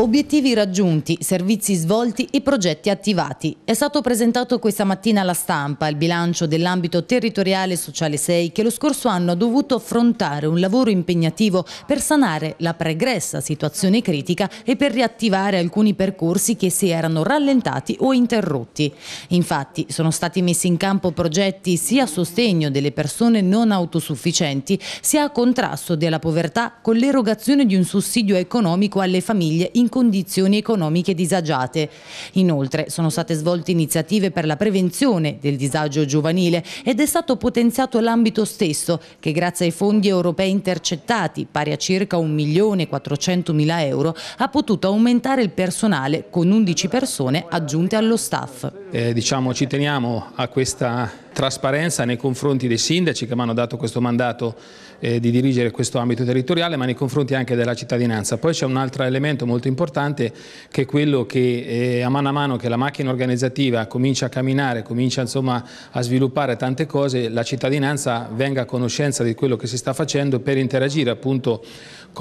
Obiettivi raggiunti, servizi svolti e progetti attivati. È stato presentato questa mattina alla stampa il bilancio dell'ambito territoriale sociale 6 che lo scorso anno ha dovuto affrontare un lavoro impegnativo per sanare la pregressa situazione critica e per riattivare alcuni percorsi che si erano rallentati o interrotti. Infatti sono stati messi in campo progetti sia a sostegno delle persone non autosufficienti sia a contrasto della povertà con l'erogazione di un sussidio economico alle famiglie in in condizioni economiche disagiate. Inoltre sono state svolte iniziative per la prevenzione del disagio giovanile ed è stato potenziato l'ambito stesso che grazie ai fondi europei intercettati pari a circa 1.400.000 euro ha potuto aumentare il personale con 11 persone aggiunte allo staff. Eh, diciamo ci teniamo a questa trasparenza nei confronti dei sindaci che mi hanno dato questo mandato eh, di dirigere questo ambito territoriale, ma nei confronti anche della cittadinanza. Poi c'è un altro elemento molto importante che è quello che eh, a mano a mano che la macchina organizzativa comincia a camminare, comincia insomma, a sviluppare tante cose, la cittadinanza venga a conoscenza di quello che si sta facendo per interagire appunto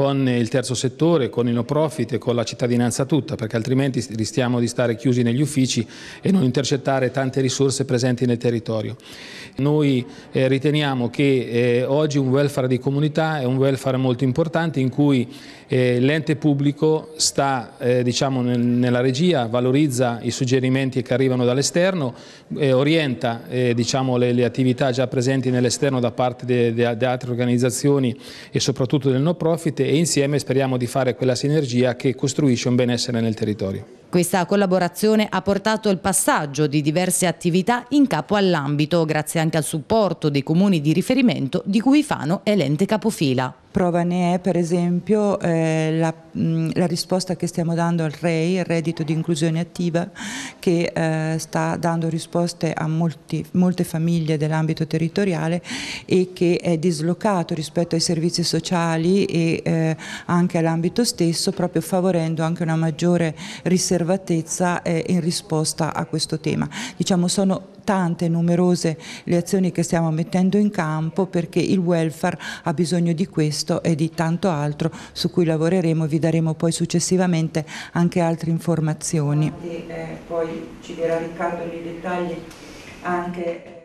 con il terzo settore, con i no profit e con la cittadinanza tutta, perché altrimenti rischiamo di stare chiusi negli uffici e non intercettare tante risorse presenti nel territorio. Noi eh, riteniamo che eh, oggi un welfare di comunità è un welfare molto importante in cui eh, l'ente pubblico sta eh, diciamo, nel, nella regia, valorizza i suggerimenti che arrivano dall'esterno, eh, orienta eh, diciamo, le, le, attività già presenti nell'esterno da parte di altre organizzazioni e soprattutto del no profit e insieme speriamo di fare quella sinergia che costruisce un benessere nel territorio. Questa collaborazione ha portato il passaggio di diverse attività in capo all'ambito, grazie anche anche al supporto dei comuni di riferimento di cui Fano è l'ente capofila. Prova ne è per esempio eh, la, mh, mm, la, risposta che stiamo dando al REI, il reddito di inclusione attiva, che eh, sta dando risposte a molti, molte famiglie dell'ambito territoriale e che è dislocato rispetto ai servizi sociali e eh, anche all'ambito stesso, proprio favorendo anche una maggiore riservatezza eh, in risposta a questo tema. Diciamo sono tante, numerose le azioni che stiamo mettendo in campo perché il welfare ha bisogno di questo questo e di tanto altro su cui lavoreremo e vi daremo poi successivamente anche altre informazioni. Eh, poi ci dirà Riccardo nei dettagli anche...